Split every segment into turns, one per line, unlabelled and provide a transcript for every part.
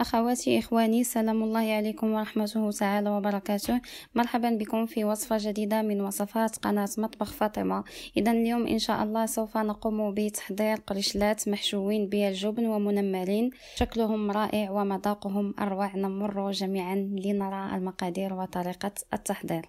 أخواتي إخواني سلام الله عليكم ورحمته تعالى وبركاته مرحبا بكم في وصفة جديدة من وصفات قناة مطبخ فاطمة إذا اليوم إن شاء الله سوف نقوم بتحضير قرشلات محشوين بالجبن ومنملين شكلهم رائع ومذاقهم أروع نمر جميعا لنرى المقادير وطريقة التحضير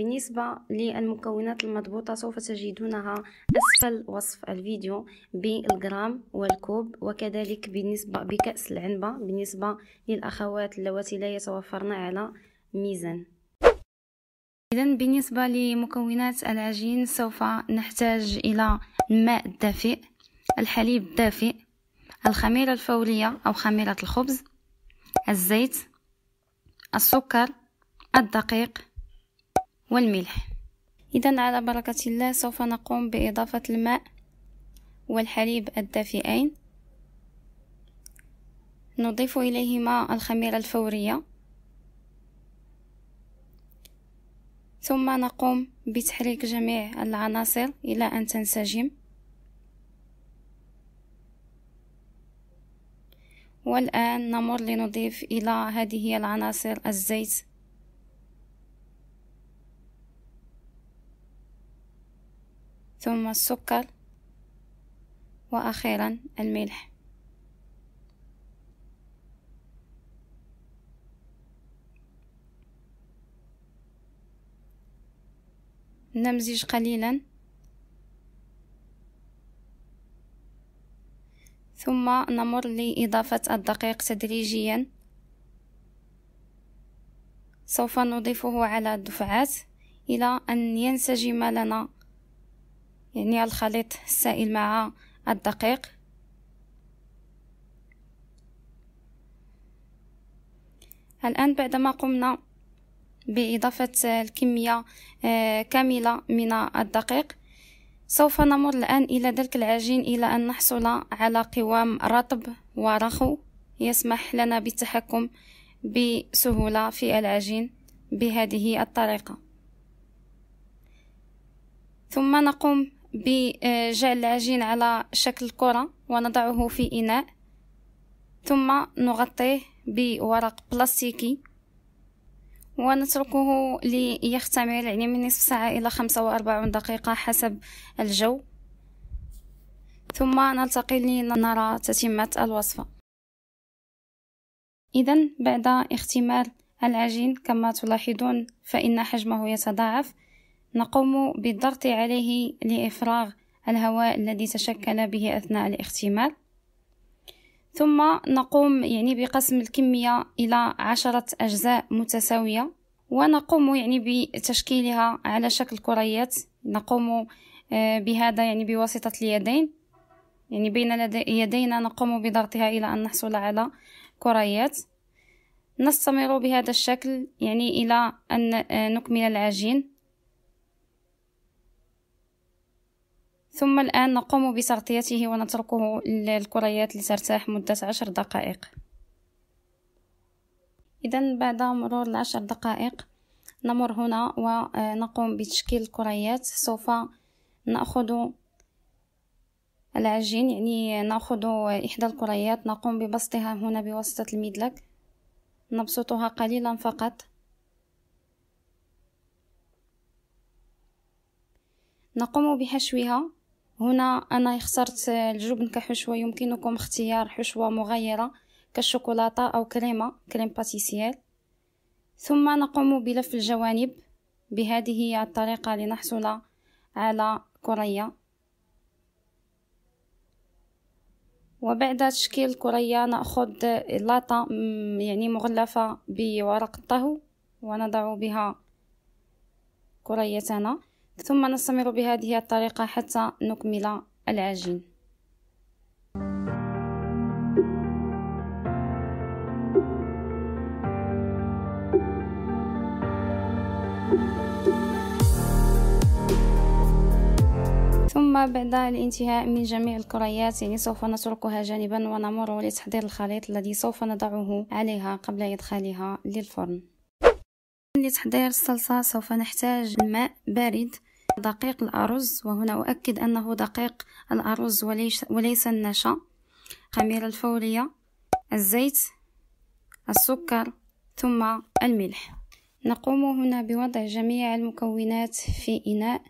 بالنسبة للمكونات المضبوطة سوف تجدونها أسفل وصف الفيديو بالجرام والكوب وكذلك بالنسبة بكأس العنبة بالنسبة للأخوات اللواتي لا يتوفرن على ميزان إذا بالنسبة لمكونات العجين سوف نحتاج إلى الماء الدافئ الحليب الدافئ الخميرة الفورية أو خميرة الخبز الزيت السكر الدقيق والملح إذا على بركة الله سوف نقوم بإضافة الماء والحليب الدافئين نضيف إليهما الخميرة الفورية ثم نقوم بتحريك جميع العناصر إلى أن تنسجم والآن نمر لنضيف إلى هذه العناصر الزيت ثم السكر وأخيرا الملح نمزج قليلا ثم نمر لإضافة الدقيق تدريجيا سوف نضيفه على الدفعات إلى أن ينسجم لنا يعني الخليط السائل مع الدقيق الآن بعدما قمنا بإضافة الكمية آه، كاملة من الدقيق سوف نمر الآن إلى دلك العجين إلى أن نحصل على قوام رطب ورخو يسمح لنا بالتحكم بسهولة في العجين بهذه الطريقة ثم نقوم بجعل العجين على شكل كرة ونضعه في إناء ثم نغطيه بورق بلاستيكي ونتركه ليختمر يعني من نصف ساعة إلى خمسة وأربعون دقيقة حسب الجو ثم نلتقي لنرى تتمة الوصفة إذا بعد اختمار العجين كما تلاحظون فإن حجمه يتضاعف نقوم بالضغط عليه لإفراغ الهواء الذي تشكل به أثناء الاختمال ثم نقوم يعني بقسم الكمية إلى عشرة أجزاء متساوية ونقوم يعني بتشكيلها على شكل كريات نقوم آه، بهذا يعني بواسطة اليدين يعني بين يدينا نقوم بضغطها إلى أن نحصل على كريات نستمر بهذا الشكل يعني إلى أن آه، نكمل العجين ثم الآن نقوم بتغطيته ونتركه للكريات لترتاح مدة عشر دقائق إذا بعد مرور العشر دقائق نمر هنا ونقوم آه، بتشكيل الكريات سوف نأخذ العجين يعني نأخذ إحدى الكريات نقوم ببسطها هنا بواسطة المدلك نبسطها قليلا فقط نقوم بحشوها هنا أنا اخترت الجبن كحشوة يمكنكم اختيار حشوة مغيره كالشوكولاتة أو كريمة كريم باتيسيال ثم نقوم بلف الجوانب بهذه هي الطريقة لنحصل على كرية وبعد تشكيل الكريه نأخذ لاطة يعني مغلفة بورق الطهو ونضع بها كريتنا ثم نستمر بهذه الطريقة حتى نكمل العجين ثم بعد الانتهاء من جميع الكريات يعني سوف نتركها جانبا ونمر لتحضير الخليط الذي سوف نضعه عليها قبل إدخالها للفرن لتحضير الصلصة سوف نحتاج ماء بارد دقيق الأرز وهنا أؤكد أنه دقيق الأرز وليس, وليس النشا خميرة الفورية الزيت السكر ثم الملح نقوم هنا بوضع جميع المكونات في إناء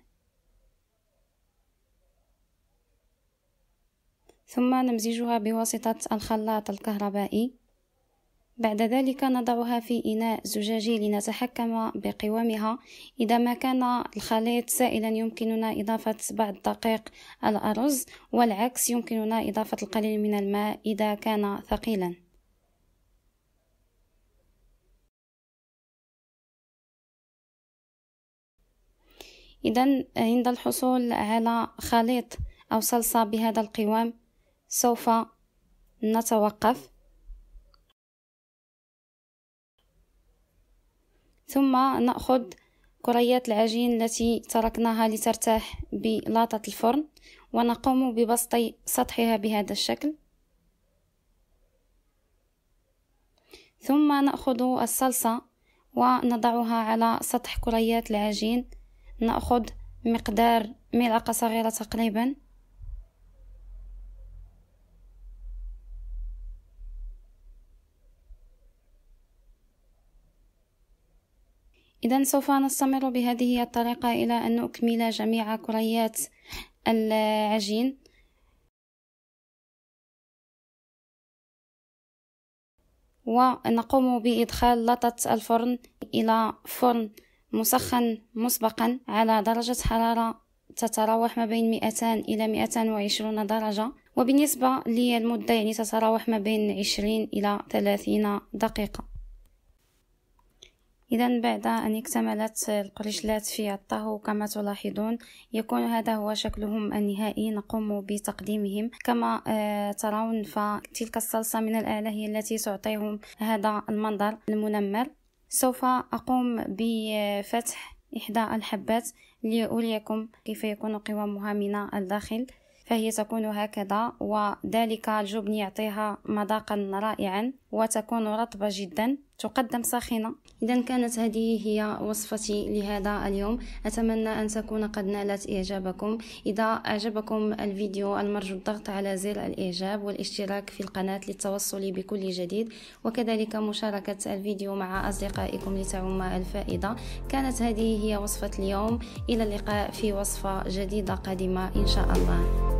ثم نمزجها بواسطة الخلاط الكهربائي بعد ذلك نضعها في إناء زجاجي لنتحكم بقوامها إذا ما كان الخليط سائلا يمكننا إضافة بعض دقيق الأرز والعكس يمكننا إضافة القليل من الماء إذا كان ثقيلا إذا عند الحصول على خليط أو صلصة بهذا القوام سوف نتوقف ثم نأخذ كريات العجين التي تركناها لترتاح بلاطة الفرن ونقوم ببسط سطحها بهذا الشكل ثم نأخذ الصلصة ونضعها على سطح كريات العجين نأخذ مقدار ملعقة صغيرة تقريبا إذا سوف نستمر بهذه الطريقة إلى أن نكمل جميع كريات العجين ونقوم بإدخال لطة الفرن إلى فرن مسخن مسبقا على درجة حرارة تتراوح ما بين 200 إلى 220 درجة وبالنسبة للمدة يعني تتراوح ما بين 20 إلى 30 دقيقة إذا بعد أن اكتملت القرشلات في الطهو كما تلاحظون يكون هذا هو شكلهم النهائي نقوم بتقديمهم كما آه، ترون فتلك الصلصة من الآلة هي التي تعطيهم هذا المنظر المنمر سوف أقوم بفتح إحدى الحبات لأريكم كيف يكون قوامها من الداخل فهي تكون هكذا وذلك الجبن يعطيها مذاقا رائعا وتكون رطبة جدا تقدم ساخنة إذا كانت هذه هي وصفتي لهذا اليوم أتمنى أن تكون قد نالت إعجابكم إذا أعجبكم الفيديو المرجو الضغط على زر الإعجاب والاشتراك في القناة للتوصل بكل جديد وكذلك مشاركة الفيديو مع أصدقائكم لتعم الفائدة كانت هذه هي وصفة اليوم إلى اللقاء في وصفة جديدة قادمة إن شاء الله